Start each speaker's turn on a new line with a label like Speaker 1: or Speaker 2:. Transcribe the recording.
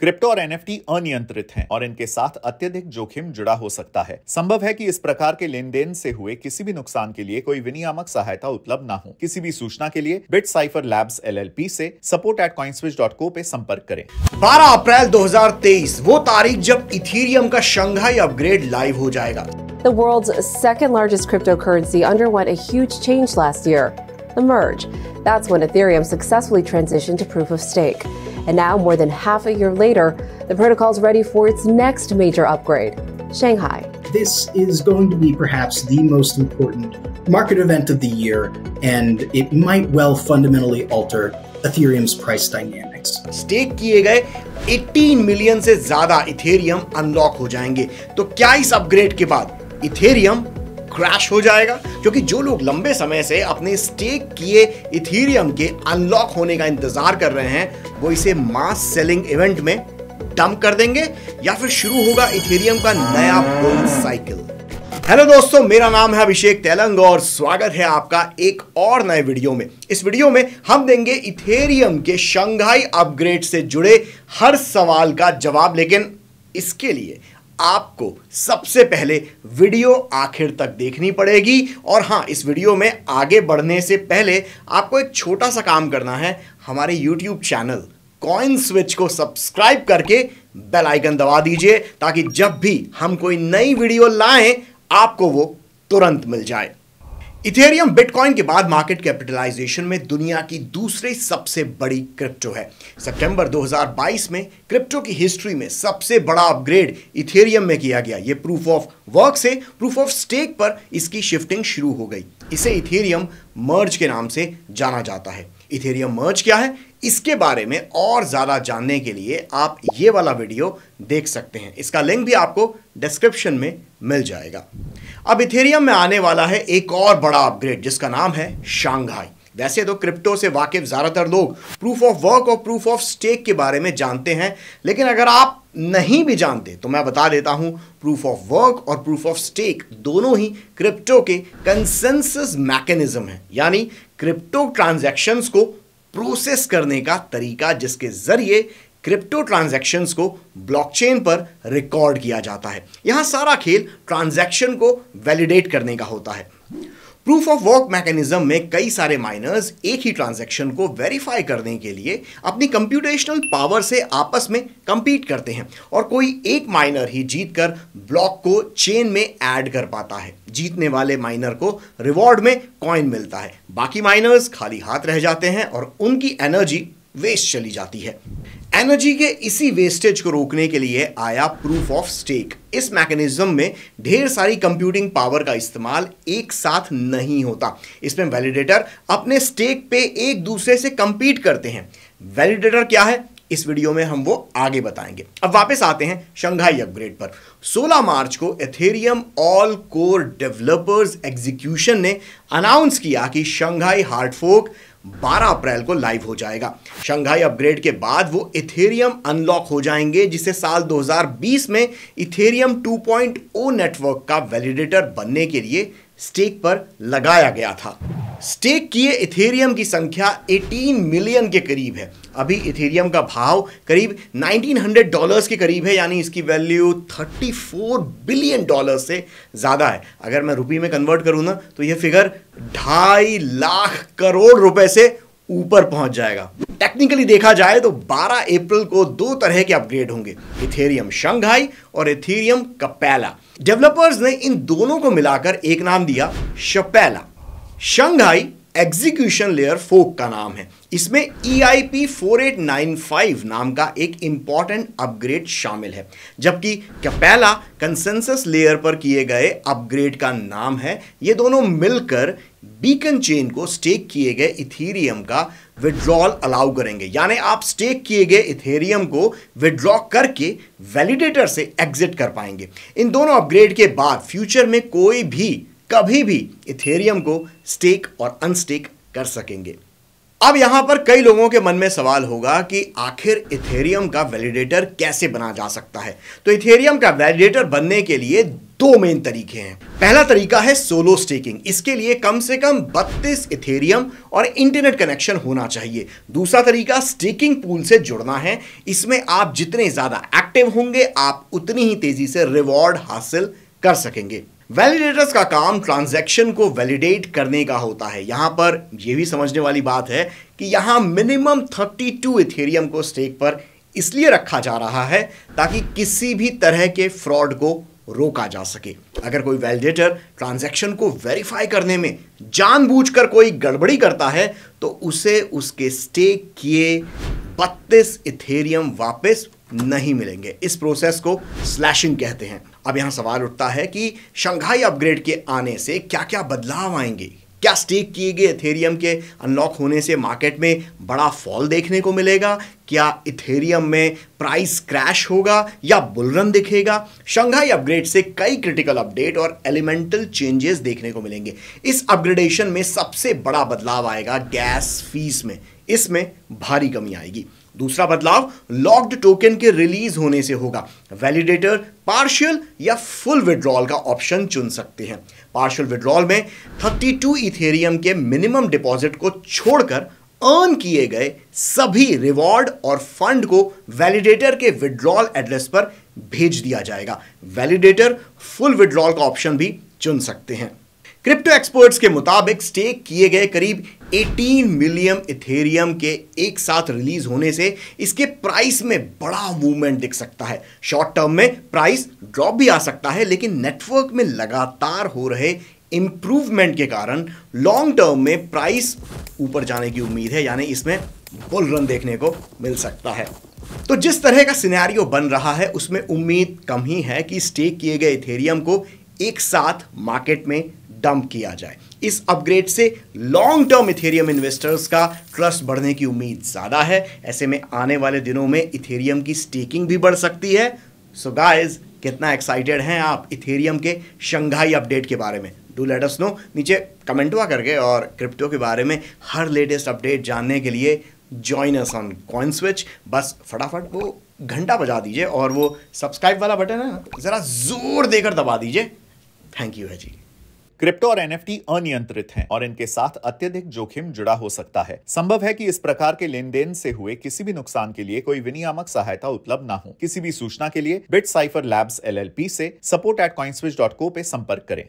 Speaker 1: Crypto और NFT अनियंत्रित हैं और इनके साथ अत्यधिक जोखिम जुड़ा हो सकता है संभव है कि इस प्रकार के लेन देन से हुए किसी भी नुकसान के लिए कोई विनियामक सहायता उपलब्ध ना हो किसी भी सूचना के लिए बिट साइफर लैब्स पी ऐसी support at Coin Switch dot co संपर्क करें 12 अप्रैल 2023 वो तारीख जब इथीरियम का शंघाई अपग्रेड लाइव हो जाएगा The world's second largest cryptocurrency underwent a huge change last year, the merge. That's when Ethereum successfully transitioned to proof of stake. And now, more than half a year later, the protocol is ready for its next major upgrade Shanghai. This is going to be perhaps the most important market event of the year, and it might well fundamentally alter Ethereum's price dynamics. Stake किए गए 18 million से ज्यादा Ethereum unlock हो जाएंगे तो क्या इस upgrade के बाद इथेरियम क्रैश हो जाएगा क्योंकि जो लोग लंबे समय से अपने स्टेक किए इथेरियम के अनलॉक होने का इंतजार कर रहे हैं वो इसे मास सेलिंग इवेंट में डंप कर देंगे या फिर शुरू होगा इथेरियम का नया बुल साइकिल हेलो दोस्तों मेरा नाम है अभिषेक तेलंग और स्वागत है आपका एक और नए वीडियो में इस वीडियो में हम देंगे इथेरियम के शंघाई अपग्रेड से जुड़े हर सवाल का जवाब लेकिन इसके लिए आपको सबसे पहले वीडियो आखिर तक देखनी पड़ेगी और हाँ इस वीडियो में आगे बढ़ने से पहले आपको एक छोटा सा काम करना है हमारे यूट्यूब चैनल कॉइन स्विच को सब्सक्राइब करके बेल आइकन दबा दीजिए ताकि जब भी हम कोई नई वीडियो लाएं आपको वो तुरंत मिल जाए इथेरियम बिटकॉइन के बाद मार्केट कैपिटलाइजेशन में दुनिया की दूसरी सबसे बड़ी क्रिप्टो है सितंबर 2022 में क्रिप्टो की हिस्ट्री में सबसे बड़ा अपग्रेड इथेरियम में किया गया ये प्रूफ ऑफ वर्क से प्रूफ ऑफ स्टेक पर इसकी शिफ्टिंग शुरू हो गई इसे इथेरियम मर्ज के नाम से जाना जाता है इथेरियम मर्ज क्या है इसके बारे में और ज़्यादा जानने के लिए आप ये वाला वीडियो देख सकते हैं इसका लिंक भी आपको डिस्क्रिप्शन में मिल जाएगा अब इथेरियम में आने वाला है एक और बड़ा अपग्रेड जिसका नाम है शांघाई वैसे तो क्रिप्टो से वाकिफ ज़्यादातर लोग प्रूफ ऑफ वर्क और प्रूफ ऑफ स्टेक के बारे में जानते हैं लेकिन अगर आप नहीं भी जानते तो मैं बता देता हूं प्रूफ ऑफ वर्क और प्रूफ ऑफ स्टेक दोनों ही क्रिप्टो के कंसेंसस मैकेनिज्म है यानी क्रिप्टो ट्रांजैक्शंस को प्रोसेस करने का तरीका जिसके जरिए क्रिप्टो ट्रांजैक्शंस को ब्लॉकचेन पर रिकॉर्ड किया जाता है यहां सारा खेल ट्रांजैक्शन को वैलिडेट करने का होता है प्रूफ ऑफ वर्क मैकेनिज्म में कई सारे माइनर्स एक ही ट्रांजैक्शन को वेरीफाई करने के लिए अपनी कंप्यूटेशनल पावर से आपस में कंपीट करते हैं और कोई एक माइनर ही जीतकर ब्लॉक को चेन में ऐड कर पाता है जीतने वाले माइनर को रिवॉर्ड में कॉइन मिलता है बाकी माइनर्स खाली हाथ रह जाते हैं और उनकी एनर्जी वेस्ट चली जाती है एनर्जी के इसी वेस्टेज को रोकने के लिए आया प्रूफ ऑफ स्टेक इस मैकेनिज्म में ढेर सारी कंप्यूटिंग पावर का इस्तेमाल एक साथ नहीं होता इसमें वैलिडेटर अपने स्टेक पे एक दूसरे से कंपीट करते हैं वैलिडेटर क्या है इस वीडियो में हम वो आगे बताएंगे अब वापस आते हैं शंघाई अपग्रेड पर 16 मार्च को Ethereum all core developers execution ने अनाउंस किया कि शंघाई हार्डफोक 12 अप्रैल को लाइव हो जाएगा शंघाई अपग्रेड के बाद वो इथेरियम अनलॉक हो जाएंगे जिसे साल 2020 में इथेरियम 2.0 नेटवर्क का वैलिडेटर बनने के लिए स्टेक पर लगाया गया था स्टेक किए इथेरियम की संख्या 18 मिलियन के करीब है अभी इथेरियम का भाव करीब 1900 डॉलर्स के करीब है यानी इसकी वैल्यू 34 बिलियन डॉलर से ज़्यादा है अगर मैं रुपये में कन्वर्ट करूँ ना तो यह फिगर ढाई लाख करोड़ रुपए से ऊपर पहुंच जाएगा टेक्निकली देखा जाए तो 12 अप्रैल को दो तरह के अपग्रेड होंगे इथेरियम शंघाई और इथेरियम कपैला डेवलपर्स ने इन दोनों को मिलाकर एक नाम दिया Shapella Shanghai execution layer fork का नाम है इसमें E I P four eight nine five नाम का एक इंपॉर्टेंट अपग्रेड शामिल है जबकि कैपेला कंसेंसस लेयर पर किए गए अपग्रेड का नाम है ये दोनों मिलकर बीकन चेन को स्टेक किए गए इथेरियम का विड्रॉल अलाउ करेंगे यानी आप स्टेक किए गए इथेरियम को विड्रॉ करके वैलिडेटर से एग्जिट कर पाएंगे इन दोनों अपग्रेड के बाद फ्यूचर में कोई भी कभी भी इथेरियम को स्टेक और अनस्टेक कर सकेंगे अब यहां पर कई लोगों के मन में सवाल होगा कि आखिर इथेरियम का वैलिडेटर कैसे बना जा सकता है तो इथेरियम का वैलिडेटर बनने के लिए दो मेन तरीके हैं पहला तरीका है सोलो स्टेकिंग इसके लिए कम से कम 32 इथेरियम और इंटरनेट कनेक्शन होना चाहिए दूसरा तरीका स्टेकिंग पूल से जुड़ना है इसमें आप जितने ज़्यादा एक्टिव होंगे आप उतनी ही तेज़ी से रिवॉर्ड हासिल कर सकेंगे वैलिडेटर्स का काम ट्रांजैक्शन को वैलिडेट करने का होता है यहां पर यह भी समझने वाली बात है कि यहाँ मिनिमम 32 इथेरियम को स्टेक पर इसलिए रखा जा रहा है ताकि किसी भी तरह के फ्रॉड को रोका जा सके अगर कोई वैलिडेटर ट्रांजैक्शन को वेरीफाई करने में जानबूझकर कोई गड़बड़ी करता है तो उसे उसके स्टेक किए 32 इथेरियम वापस नहीं मिलेंगे इस प्रोसेस को स्लैशिंग कहते हैं अब यहाँ सवाल उठता है कि शंघाई अपग्रेड के आने से क्या क्या बदलाव आएंगे क्या स्टेक किए गए एथेरियम के अनलॉक होने से मार्केट में बड़ा फॉल देखने को मिलेगा क्या इथेरियम में प्राइस क्रैश होगा या बुलरन दिखेगा शंघाई अपग्रेड से कई क्रिटिकल अपडेट और एलिमेंटल चेंजेस देखने को मिलेंगे इस अपग्रेडेशन में सबसे बड़ा बदलाव आएगा गैस फीस में इसमें भारी कमी आएगी दूसरा बदलाव लॉक्ड टोकन के रिलीज होने से होगा वैलिडेटर पार्शियल या फुल विड्रॉल का ऑप्शन चुन सकते हैं पार्शियल विड्रॉल में 32 इथेरियम के मिनिमम डिपॉजिट को छोड़कर अर्न किए गए सभी रिवॉर्ड और फंड को वैलिडेटर के विड्रॉल एड्रेस पर भेज दिया जाएगा वैलिडेटर फुल विड्रॉल का ऑप्शन भी चुन सकते हैं क्रिप्टो एक्सपर्ट्स के मुताबिक स्टेक किए गए करीब 18 मिलियन इथेरियम के एक साथ रिलीज होने से इसके प्राइस में बड़ा मूवमेंट दिख सकता है शॉर्ट टर्म में प्राइस ड्रॉप भी आ सकता है लेकिन नेटवर्क में लगातार हो रहे इम्प्रूवमेंट के कारण लॉन्ग टर्म में प्राइस ऊपर जाने की उम्मीद है यानी इसमें फुल रन देखने को मिल सकता है तो जिस तरह का सिनेरियो बन रहा है उसमें उम्मीद कम ही है कि स्टेक किए गए इथेरियम को एक साथ मार्केट में डंप किया जाए इस अपग्रेड से लॉन्ग टर्म इथेरियम इन्वेस्टर्स का ट्रस्ट बढ़ने की उम्मीद ज़्यादा है ऐसे में आने वाले दिनों में इथेरियम की स्टेकिंग भी बढ़ सकती है सो so गाइस कितना एक्साइटेड हैं आप इथेरियम के शंघाई अपडेट के बारे में डू लेट अस नो नीचे कमेंट हुआ करके और क्रिप्टो के बारे में हर लेटेस्ट अपडेट जानने के लिए join us on Coin Switch बस फटाफट वो घंटा बजा दीजिए और वो सब्सक्राइब वाला बटन है ज़रा जोर देकर दबा दीजिए थैंक यू है जी क्रिप्टो और एनएफटी अनियंत्रित हैं और इनके साथ अत्यधिक जोखिम जुड़ा हो सकता है संभव है कि इस प्रकार के लेन देन से हुए किसी भी नुकसान के लिए कोई विनियामक सहायता उपलब्ध ना हो किसी भी सूचना के लिए बिट साइफर लैब्स एलएलपी से support at CoinSwitch dot co पे संपर्क करें